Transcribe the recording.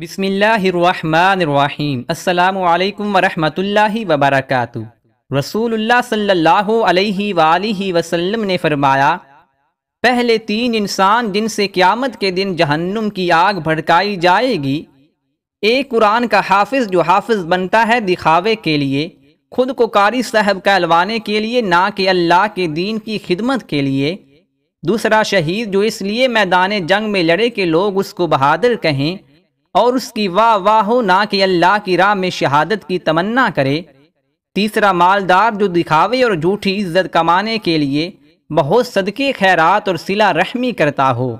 बिसमीम् अल्लाम वरहमतुल्लाहि वबरकत रसूलुल्लाह सल्लल्लाहु अलैहि वसल्लम ने फरमाया पहले तीन इंसान जिनसे क़्यामत के दिन जहन्नुम की आग भड़काई जाएगी एक कुरान का हाफिज जो हाफिज बनता है दिखावे के लिए खुद को कारी साहब कहलवाने के लिए ना कि अल्लाह के दीन की खिदमत के लिए दूसरा शहीद जो इसलिए मैदान जंग में लड़े के लोग उसको बहादुर कहें और उसकी वाह वाह हो ना कि अल्लाह की राह में शहादत की तमन्ना करे तीसरा मालदार जो दिखावे और झूठी इज्जत कमाने के लिए बहुत सदके खैरात और सिला रहमी करता हो